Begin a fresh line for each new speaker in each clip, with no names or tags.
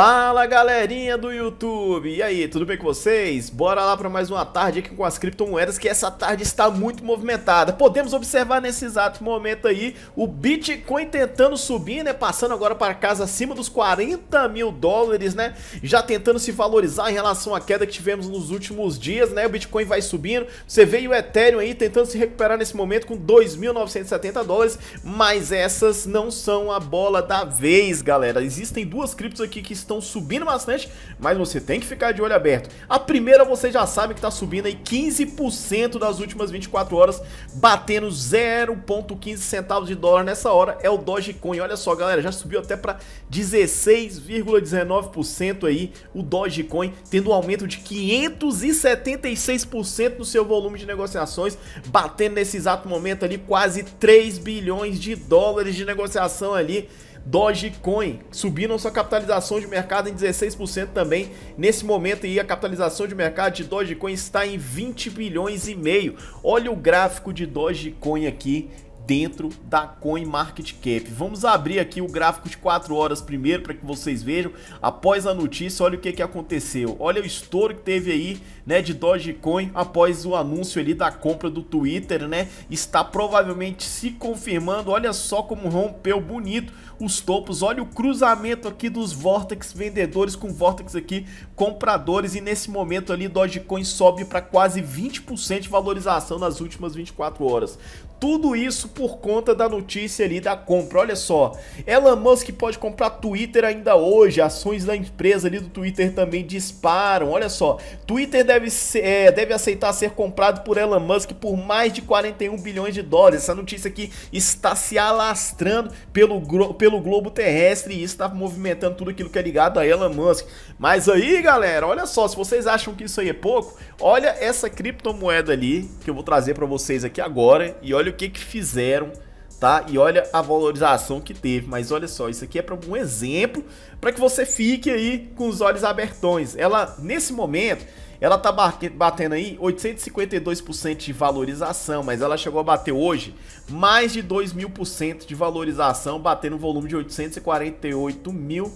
Fala galerinha do YouTube, e aí, tudo bem com vocês? Bora lá para mais uma tarde aqui com as criptomoedas, que essa tarde está muito movimentada. Podemos observar nesse exato momento aí o Bitcoin tentando subir, né? Passando agora para casa acima dos 40 mil dólares, né? Já tentando se valorizar em relação à queda que tivemos nos últimos dias, né? O Bitcoin vai subindo, você vê o Ethereum aí tentando se recuperar nesse momento com 2.970 dólares, mas essas não são a bola da vez, galera. Existem duas criptos aqui que estão subindo bastante, mas você tem que ficar de olho aberto. A primeira você já sabe que está subindo aí 15% das últimas 24 horas, batendo 0,15 centavos de dólar nessa hora, é o Dogecoin. Olha só, galera, já subiu até para 16,19% aí o Dogecoin, tendo um aumento de 576% no seu volume de negociações, batendo nesse exato momento ali quase 3 bilhões de dólares de negociação ali Dogecoin, subindo sua capitalização de mercado em 16% também. Nesse momento aí, a capitalização de mercado de Dogecoin está em 20 bilhões e meio. Olha o gráfico de Dogecoin aqui dentro da CoinMarketCap. Vamos abrir aqui o gráfico de 4 horas primeiro para que vocês vejam. Após a notícia, olha o que, que aconteceu. Olha o estouro que teve aí, né, de Dogecoin após o anúncio ali da compra do Twitter, né? Está provavelmente se confirmando. Olha só como rompeu bonito os topos. Olha o cruzamento aqui dos Vortex vendedores com Vortex aqui compradores e nesse momento ali Dogecoin sobe para quase 20% de valorização nas últimas 24 horas. Tudo isso por conta da notícia ali da compra. Olha só, Elon Musk pode comprar Twitter ainda hoje. Ações da empresa ali do Twitter também disparam. Olha só, Twitter deve, ser, é, deve aceitar ser comprado por Elon Musk por mais de 41 bilhões de dólares. Essa notícia aqui está se alastrando pelo, pelo globo terrestre e está movimentando tudo aquilo que é ligado a Elon Musk. Mas aí, galera, olha só, se vocês acham que isso aí é pouco, olha essa criptomoeda ali que eu vou trazer para vocês aqui agora e olha olha o que, que fizeram, tá? E olha a valorização que teve. Mas olha só, isso aqui é para um exemplo para que você fique aí com os olhos abertões. Ela, nesse momento, ela tá batendo aí 852% de valorização, mas ela chegou a bater hoje mais de 2 mil por cento de valorização, batendo um volume de 848 mil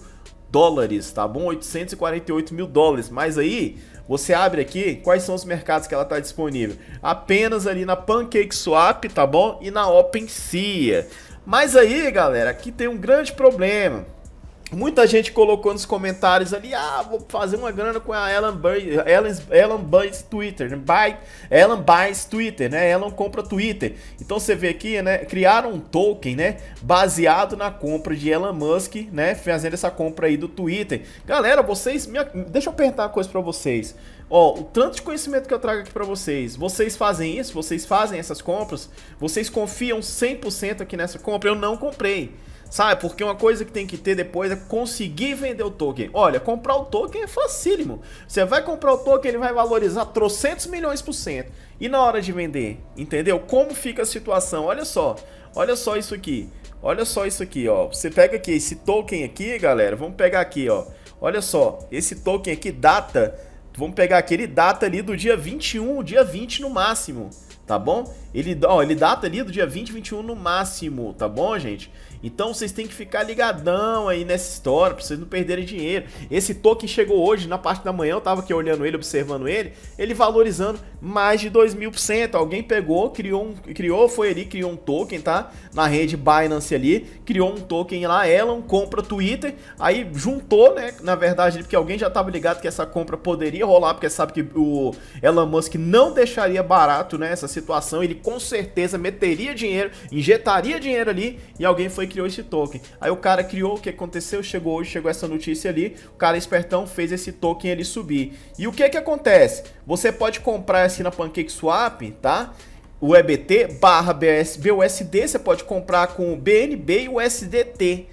dólares, tá bom? 848 mil dólares. Mas aí você abre aqui quais são os mercados que ela está disponível. Apenas ali na PancakeSwap, tá bom? E na OpenSea. Mas aí, galera, aqui tem um grande problema. Muita gente colocou nos comentários ali, ah, vou fazer uma grana com a Ellen Burns, Ellen, Ellen Buys Twitter, né? Buy, Ellen Buys Twitter, né? Ellen compra Twitter. Então você vê aqui, né? Criaram um token, né? Baseado na compra de Elon Musk, né? Fazendo essa compra aí do Twitter. Galera, vocês, me deixa eu perguntar uma coisa para vocês. Ó, o tanto de conhecimento que eu trago aqui para vocês, vocês fazem isso? Vocês fazem essas compras? Vocês confiam 100% aqui nessa compra? Eu não comprei. Sabe? Porque uma coisa que tem que ter depois é conseguir vender o token. Olha, comprar o token é facílimo. Você vai comprar o token, ele vai valorizar trocentos milhões por cento. E na hora de vender, entendeu? Como fica a situação? Olha só. Olha só isso aqui. Olha só isso aqui, ó. Você pega aqui esse token aqui, galera. Vamos pegar aqui, ó. Olha só, esse token aqui data, vamos pegar aquele data ali do dia 21, dia 20 no máximo, tá bom? Ele, ó, ele data ali do dia 20, 21 no máximo, tá bom, gente? Então vocês têm que ficar ligadão aí nessa história, pra vocês não perderem dinheiro. Esse token chegou hoje, na parte da manhã, eu tava aqui olhando ele, observando ele, ele valorizando mais de 2 mil por cento. Alguém pegou, criou, um, criou, foi ali, criou um token, tá? Na rede Binance ali, criou um token lá, Elon, compra Twitter, aí juntou, né? Na verdade, porque alguém já tava ligado que essa compra poderia rolar, porque sabe que o Elon Musk não deixaria barato, né? Essa situação, ele com certeza meteria dinheiro, injetaria dinheiro ali, e alguém foi criou esse token. Aí o cara criou, o que aconteceu? Chegou hoje, chegou essa notícia ali, o cara espertão fez esse token ele subir. E o que que acontece? Você pode comprar assim na PancakeSwap, tá? O EBT barra BUSD, você pode comprar com o BNB e o SDT.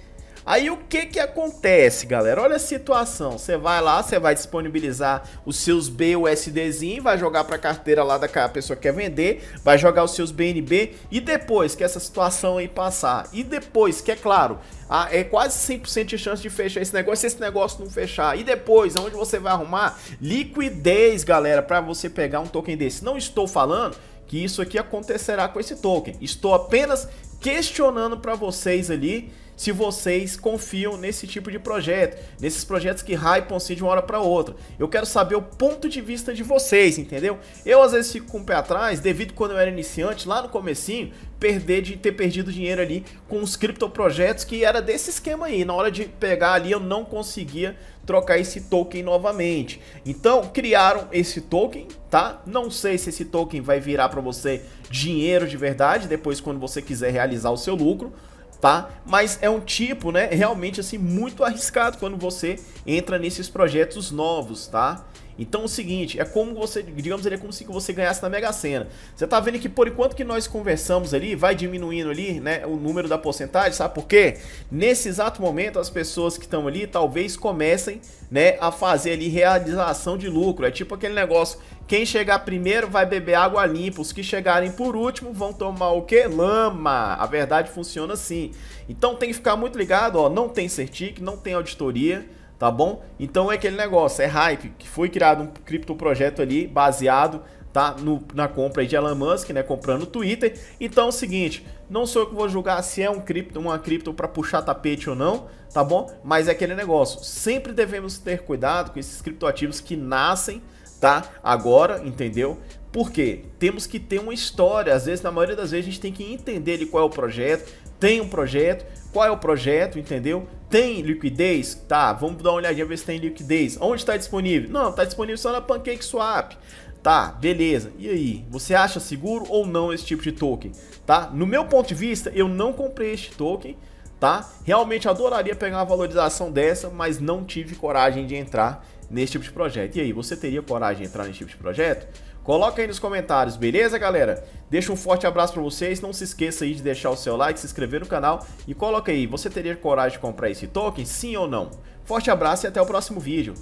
Aí o que que acontece, galera? Olha a situação. Você vai lá, você vai disponibilizar os seus BUSDzinho, vai jogar para a carteira lá da pessoa que quer vender, vai jogar os seus BNB e depois que essa situação aí passar, e depois que é claro, a, é quase 100% de chance de fechar esse negócio, se esse negócio não fechar. E depois, aonde você vai arrumar liquidez, galera, para você pegar um token desse. Não estou falando que isso aqui acontecerá com esse token. Estou apenas questionando para vocês ali se vocês confiam nesse tipo de projeto, nesses projetos que hypam-se de uma hora para outra. Eu quero saber o ponto de vista de vocês, entendeu? Eu às vezes fico com o pé atrás, devido quando eu era iniciante, lá no comecinho, perder de ter perdido dinheiro ali com os criptoprojetos que era desse esquema aí. Na hora de pegar ali eu não conseguia trocar esse token novamente. Então criaram esse token, tá? Não sei se esse token vai virar para você dinheiro de verdade depois quando você quiser realizar o seu lucro, tá? Mas é um tipo, né, realmente assim muito arriscado quando você entra nesses projetos novos, tá? Então é o seguinte, é como você, digamos ali, é como se você ganhasse na Mega Sena. Você tá vendo que por enquanto que nós conversamos ali, vai diminuindo ali, né, o número da porcentagem, sabe por quê? Nesse exato momento, as pessoas que estão ali talvez comecem, né, a fazer ali realização de lucro. É tipo aquele negócio, quem chegar primeiro vai beber água limpa, os que chegarem por último vão tomar o que? Lama! A verdade funciona assim. Então tem que ficar muito ligado, ó, não tem certic, não tem auditoria, tá bom? Então é aquele negócio, é hype, que foi criado um criptoprojeto ali baseado tá no, na compra de Elon Musk, né, comprando o Twitter. Então é o seguinte, não sou eu que vou julgar se é um cripto, uma cripto para puxar tapete ou não, tá bom? Mas é aquele negócio, sempre devemos ter cuidado com esses criptoativos que nascem, tá? Agora, entendeu? Por quê? Temos que ter uma história. Às vezes, na maioria das vezes, a gente tem que entender ali qual é o projeto. Tem um projeto, qual é o projeto, entendeu? Tem liquidez? Tá, vamos dar uma olhadinha ver se tem liquidez. Onde está disponível? Não, está disponível só na PancakeSwap. Tá, beleza. E aí, você acha seguro ou não esse tipo de token? Tá? No meu ponto de vista, eu não comprei este token, tá? Realmente adoraria pegar uma valorização dessa, mas não tive coragem de entrar nesse tipo de projeto. E aí, você teria coragem de entrar nesse tipo de projeto? Coloca aí nos comentários, beleza, galera? Deixa um forte abraço pra vocês, não se esqueça aí de deixar o seu like, se inscrever no canal e coloca aí, você teria coragem de comprar esse token, sim ou não? Forte abraço e até o próximo vídeo.